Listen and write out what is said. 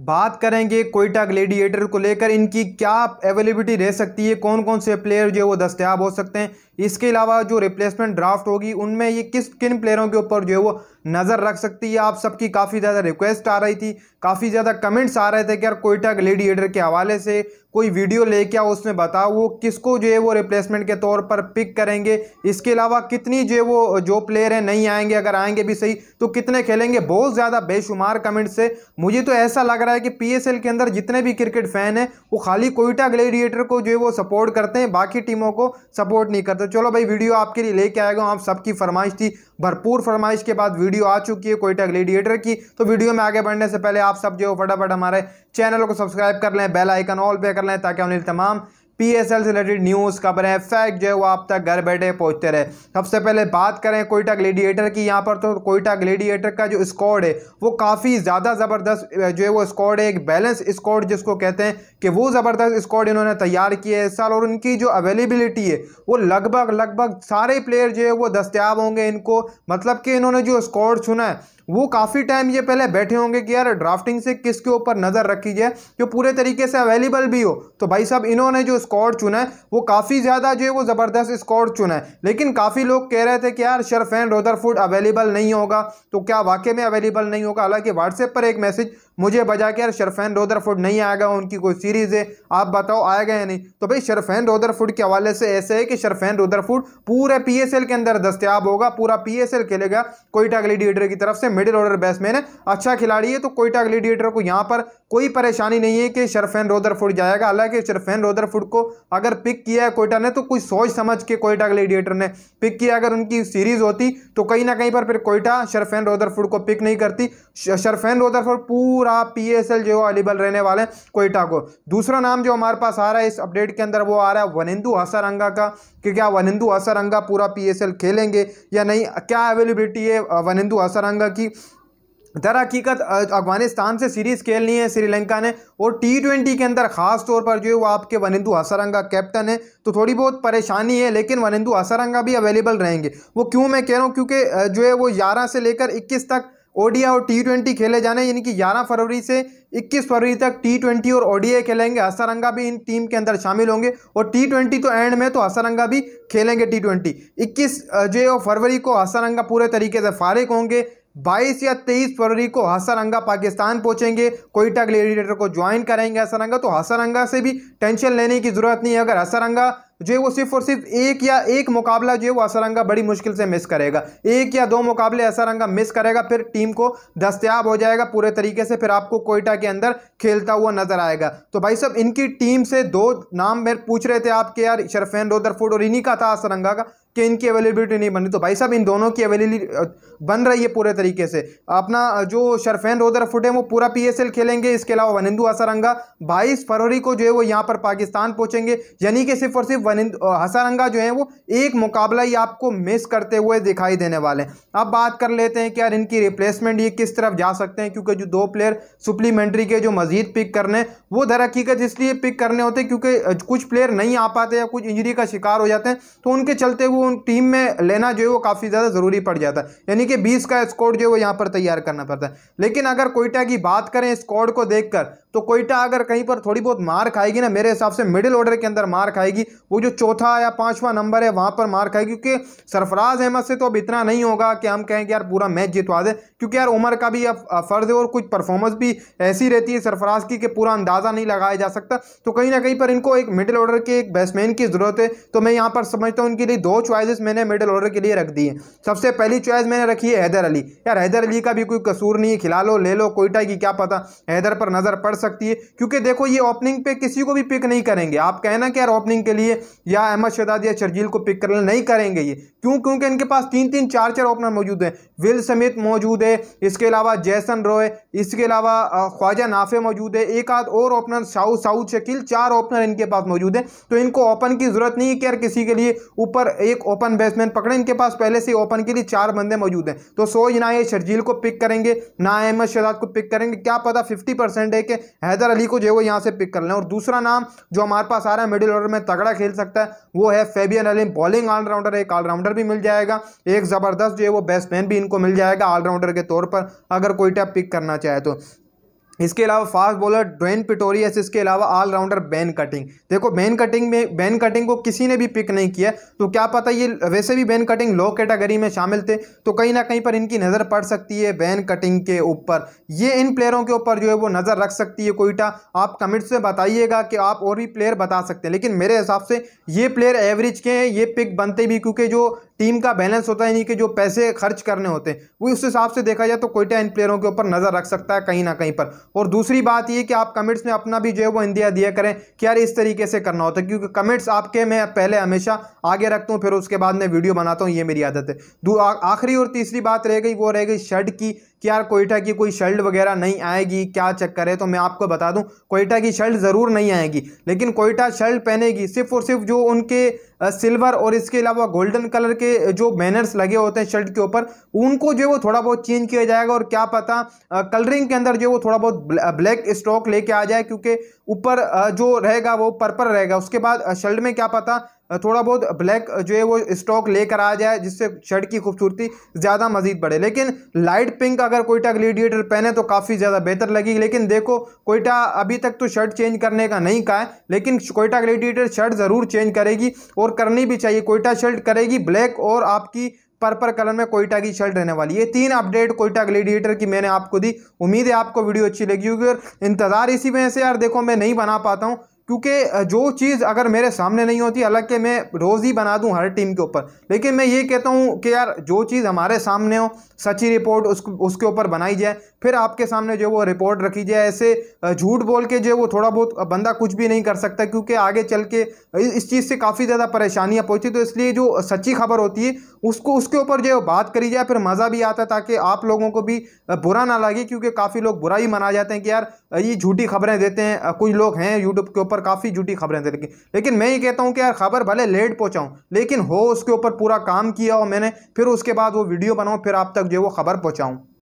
बात करेंगे कोयटा ग्लेडिएटर को लेकर इनकी क्या अवेलेबिलिटी रह सकती है कौन कौन से प्लेयर जो है वो दस्तियाब हो सकते हैं इसके अलावा जो रिप्लेसमेंट ड्राफ्ट होगी उनमें ये किस किन प्लेयरों के ऊपर जो है वो नज़र रख सकती है आप सबकी काफ़ी ज़्यादा रिक्वेस्ट आ रही थी काफ़ी ज़्यादा कमेंट्स आ रहे थे कि यार कोयटा ग्लेडिएटर के हवाले से कोई वीडियो लेके आओ उसमें बताओ वो किसको जो है वो रिप्लेसमेंट के तौर पर पिक करेंगे इसके अलावा कितनी जो है वो जो प्लेयर हैं नहीं आएंगे अगर आएंगे भी सही तो कितने खेलेंगे बहुत ज़्यादा बेशुमार कमेंट्स है मुझे तो ऐसा लग रहा है कि पी के अंदर जितने भी क्रिकेट फ़ैन हैं वो खाली कोयटा ग्लेडिएटर को जो है वो सपोर्ट करते हैं बाकी टीमों को सपोर्ट नहीं करते चलो भाई वीडियो आपके लिए लेके आएगा आप सबकी फरमाइश थी भरपूर फरमाइश के बाद वीडियो आ चुकी है कोयटा ग्लेडिएटर की तो वीडियो में आगे बढ़ने से पहले आप सब जो फटाफट हमारे चैनल को सब्सक्राइब कर लें बेल आइकन ऑल पे कर लें ताकि हमने तमाम पी एस एल से रिलेटेड न्यूज़ खबरें फैक्ट जो है वो आप तक घर बैठे पहुंचते रहे सबसे पहले बात करें कोयटा ग्लेडिएटर की यहाँ पर तो कोयटा ग्लेडिएटर का जो स्कॉड है वो काफ़ी ज़्यादा ज़बरदस्त जो है वो स्कॉड है एक बैलेंस स्कॉड जिसको कहते हैं कि वो ज़बरदस्त स्कॉड इन्होंने तैयार किए है इस साल और उनकी जो अवेलेबिलिटी है वो लगभग लगभग सारे प्लेयर जो है वो दस्तियाब होंगे इनको मतलब कि इन्होंने जो स्कॉड चुना है वो काफ़ी टाइम ये पहले बैठे होंगे कि यार ड्राफ्टिंग से किसके ऊपर नज़र रखी जाए जो पूरे तरीके से अवेलेबल भी हो तो भाई साहब इन्होंने जो स्कॉड चुना है वो काफ़ी ज़्यादा जो है वो ज़बरदस्त स्कॉड चुना है लेकिन काफ़ी लोग कह रहे थे कि यार एंड रोदरफुड अवेलेबल नहीं होगा तो क्या वाकई में अवेलेबल नहीं होगा हालांकि व्हाट्सएप पर एक मैसेज मुझे बजा के यार शरफैन रोदरफुड नहीं आएगा उनकी कोई सीरीज़ है आप बताओ आएगा या नहीं तो भाई शरफैन रोदरफुड के हवाले से ऐसे है कि शरफैन रोदरफुड पूरे पी के अंदर दस्तियाब होगा पूरा पी खेलेगा कोयटा ग्लीडिएटर की तरफ से मिडिल ऑर्डर बैट्समैन है अच्छा खिलाड़ी है तो कोयटा ग्लीडिएटर को यहाँ पर कोई परेशानी नहीं है कि शरफैन रोदरफुड जाएगा हालांकि शरफैन रोदरफुड को अगर पिक किया है कोयटा ने तो कुछ सोच समझ के कोयटा ग्लीडिएटर ने पिक किया अगर उनकी सीरीज होती तो कहीं ना कहीं पर फिर कोयटा शरफैन रोदरफुड को पिक नहीं करती शरफैन रोदरफुड पूरा जरूर आप पीएसएल जो एलिबल रहने वाले हैं कोयटा को दूसरा नाम जो हमारे पास आ रहा है इस अपडेट के अंदर वो आ रहा है वनिंदु हसरंगा का कि क्या वनिंदु हसरंगा पूरा पीएसएल खेलेंगे या नहीं क्या अवेलेबिलिटी है वनिंदु हसरंगा की दर हकीकत अफगानिस्तान से सीरीज़ खेलनी है श्रीलंका ने और टी ट्वेंटी के अंदर ख़ास तौर पर जो है वो आपके वनिंदु हसरंगा कैप्टन है तो थोड़ी बहुत परेशानी है लेकिन वनिंदु हसरंगा भी अवेलेबल रहेंगे वो क्यों मैं कह रहा हूँ क्योंकि जो है वो ग्यारह से लेकर इक्कीस तक ओडिया और टी ट्वेंटी खेले जाने यानी कि 11 फरवरी से 21 फरवरी तक टी ट्वेंटी और ओडिया खेलेंगे हसरंगा भी इन टीम के अंदर शामिल होंगे और टी ट्वेंटी तो एंड में तो हसरंगा भी खेलेंगे टी ट्वेंटी इक्कीस जो फरवरी को हसरंगा पूरे तरीके से फारिग होंगे बाईस या तेईस फरवरी को हसरंगा पाकिस्तान पहुंचेंगे कोयटा ग्लेडिएटर को ज्वाइन कराएंगे हसरंगा तो हसरंगा से भी टेंशन लेने की ज़रूरत नहीं है अगर हसरंगा जो है वो सिर्फ और सिर्फ एक या एक मुकाबला जो है वो असरंगा बड़ी मुश्किल से मिस करेगा एक या दो मुकाबले असरंगा मिस करेगा फिर टीम को दस्तियाब हो जाएगा पूरे तरीके से फिर आपको कोयटा के अंदर खेलता हुआ नजर आएगा तो भाई साहब इनकी टीम से दो नाम मेरे पूछ रहे थे आपके यार शरफेन रोदरफुड और इन्हीं का था असरंगा का कि इनकी अवेलेबिलिटी नहीं बन रही तो भाई साहब इन दोनों की अवेलेबिलिटी बन रही है पूरे तरीके से अपना जो शरफेन रोदर फुट है वो पूरा पीएसएल खेलेंगे इसके अलावा वनिंदू हसारंगा बाईस फरवरी को जो है वो यहाँ पर पाकिस्तान पहुँचेंगे यानी कि सिर्फ और सिर्फ वनिंद हसारंगा जो है वो एक मुकाबला ही आपको मिस करते हुए दिखाई देने वाले हैं अब बात कर लेते हैं कि यार इनकी रिप्लेसमेंट ये किस तरफ जा सकते हैं क्योंकि जो दो प्लेयर सुप्लीमेंट्री के जो मजीद पिक करने वो दर हकीकत इसलिए पिक करने होते हैं क्योंकि कुछ प्लेयर नहीं आ पाते या कुछ इंजरी का शिकार हो जाते हैं तो उनके चलते हुए उन टीम में लेना जो है वो काफ़ी ज़्यादा ज़रूरी पड़ जाता है यानी कि बीस का स्कॉड जो है वो यहाँ पर तैयार करना पड़ता है लेकिन अगर कोयटा की बात करें स्कॉड को देखकर तो कोयटा अगर कहीं पर थोड़ी बहुत मार खाएगी ना मेरे हिसाब से मिडिल ऑर्डर के अंदर मार खाएगी वो जो चौथा या पाँचवा नंबर है वहाँ पर मार खाएगी क्योंकि सरफराज अहमद से तो अब इतना नहीं होगा कि हम कहें कि यार पूरा मैच जितवा दें क्योंकि यार उम्र का भी अब फ़र्ज़ है और कुछ परफॉर्मेंस भी ऐसी रहती है सरफराज की कि पूरा अंदाज़ा नहीं लगाया जा सकता तो कहीं ना कहीं पर इनको एक मिडिल ऑर्डर के एक बैट्समैन की ज़रूरत है तो मैं यहाँ पर समझता हूँ उनके लिए दो चॉइसेस मैंने मिडल ऑर्डर के लिए रख दी है सबसे पहली चॉइस मैंने रखी है हैदर अली यार हैदर अली का भी कोई कसूर नहीं है खिला लो ले लो कोयटा की क्या पता हैदर पर नज़र पड़ सकती है क्योंकि देखो ये ओपनिंग पे किसी को भी पिक नहीं करेंगे आप कहना कि यार ओपनिंग के लिए या अहमद शदाद या शर्जील को पिक करना नहीं करेंगे ये क्यों क्योंकि इनके पास तीन तीन चार चार ओपनर मौजूद हैं विल समित मौजूद है इसके अलावा जैसन रॉय इसके अलावा ख्वाजा नाफे मौजूद है एक आध और ओपनर साउथ साउद शकील चार ओपनर इनके पास मौजूद है तो इनको ओपन की ज़रूरत नहीं है कि यार किसी के लिए ऊपर एक ओपन बैट्समैन पकड़े इनके पास पहले से ओपन के लिए चार बंदे मौजूद हैं तो सोच ना ये शर्जील को पिक करेंगे ना अहमद शहजाद को पिक करेंगे क्या पता फिफ्टी परसेंट है कि हैदर अली को जो है वो यहाँ से पिक कर लें और दूसरा नाम जो हमारे पास आ रहा है मिडिल ऑर्डर में तगड़ा खेल सकता है वो है फेबियन अलीम बॉलिंग ऑलराउंडर एक ऑलराउंडर भी मिल जाएगा एक ज़बरदस्त जो है वो बैट्समैन भी इनको मिल जाएगा ऑलराउंडर के तौर पर अगर कोई टैप पिक करना चाहे तो इसके अलावा फास्ट बॉलर ड्वेन पिटोरियस इसके अलावा ऑलराउंडर बैन कटिंग देखो बैन कटिंग में बैन कटिंग को किसी ने भी पिक नहीं किया तो क्या पता ये वैसे भी बैन कटिंग लो कैटेगरी में शामिल थे तो कहीं ना कहीं पर इनकी नज़र पड़ सकती है बैन कटिंग के ऊपर ये इन प्लेयरों के ऊपर जो है वो नज़र रख सकती है कोईटा आप कमेंट्स में बताइएगा कि आप और भी प्लेयर बता सकते हैं लेकिन मेरे हिसाब से ये प्लेयर एवरेज के हैं ये पिक बनते भी क्योंकि जो टीम का बैलेंस होता है यानी कि जो पैसे खर्च करने होते हैं वो उस हिसाब से देखा जाए तो कोयटा इन प्लेयरों के ऊपर नज़र रख सकता है कहीं ना कहीं पर और दूसरी बात ये कि आप कमेंट्स में अपना भी जो है वो इंदिया दिया करें कि यार इस तरीके से करना होता है क्योंकि कमेंट्स आपके मैं पहले हमेशा आगे रखता हूँ फिर उसके बाद मैं वीडियो बनाता हूँ ये मेरी आदत है आखिरी और तीसरी बात रह गई वो रह गई शर्ट की कि यार कोयटा की कोई शल्ड वगैरह नहीं आएगी क्या चक्कर है तो मैं आपको बता दूं कोयटा की शल्ड ज़रूर नहीं आएगी लेकिन कोयटा शल्ड पहनेगी सिर्फ और सिर्फ जो उनके सिल्वर और इसके अलावा गोल्डन कलर के जो बैनर्स लगे होते हैं शर्ट के ऊपर उनको जो है वो थोड़ा बहुत चेंज किया जाएगा और क्या पता कलरिंग के अंदर जो है वो थोड़ा बहुत ब्लैक स्टॉक लेके आ जाए क्योंकि ऊपर जो रहेगा वो पर्पल रहेगा उसके बाद शर्ट में क्या पता थोड़ा बहुत ब्लैक जो है वो स्टॉक लेकर आ जाए जिससे शर्ट की खूबसूरती ज़्यादा मजीद बढ़े लेकिन लाइट पिंक अगर कोयटा ग्लीडिएटर पहने तो काफ़ी ज़्यादा बेहतर लगेगी लेकिन देखो कोयटा अभी तक तो शर्ट चेंज करने का नहीं कहा है लेकिन कोयटा ग्लेडिएटर शर्ट ज़रूर चेंज करेगी और करनी भी चाहिए कोयटा शर्ट करेगी ब्लैक और आपकी पर्पल कलर में कोयटा की शर्ट रहने वाली है तीन अपडेट कोयटा ग्लीडिएटर की मैंने आपको दी उम्मीद है आपको वीडियो अच्छी लगी होगी और इंतज़ार इसी वजह से यार देखो मैं नहीं बना पाता हूँ क्योंकि जो चीज़ अगर मेरे सामने नहीं होती के मैं रोज़ ही बना दूं हर टीम के ऊपर लेकिन मैं ये कहता हूँ कि यार जो चीज़ हमारे सामने हो सच्ची रिपोर्ट उस उसके ऊपर बनाई जाए फिर आपके सामने जो वो रिपोर्ट रखी जाए ऐसे झूठ बोल के जो वो थोड़ा बहुत बंदा कुछ भी नहीं कर सकता क्योंकि आगे चल के इस चीज़ से काफ़ी ज़्यादा परेशानियाँ पहुँची तो इसलिए जो सच्ची खबर होती है उसको उसके ऊपर जो बात करी जाए फिर मज़ा भी आता है ताकि आप लोगों को भी बुरा ना लगे क्योंकि काफ़ी लोग बुरा ही मना जाते हैं कि यार ये झूठी खबरें देते हैं कुछ लोग हैं यूट्यूब के ऊपर ऊपर काफ़ी झूठी खबरें थी लेकिन लेकिन मैं ये कहता हूँ कि यार खबर भले लेट पहुँचाऊँ लेकिन हो उसके ऊपर पूरा काम किया हो मैंने फिर उसके बाद वो वीडियो बनाऊँ फिर आप तक जो वो खबर पहुँचाऊँ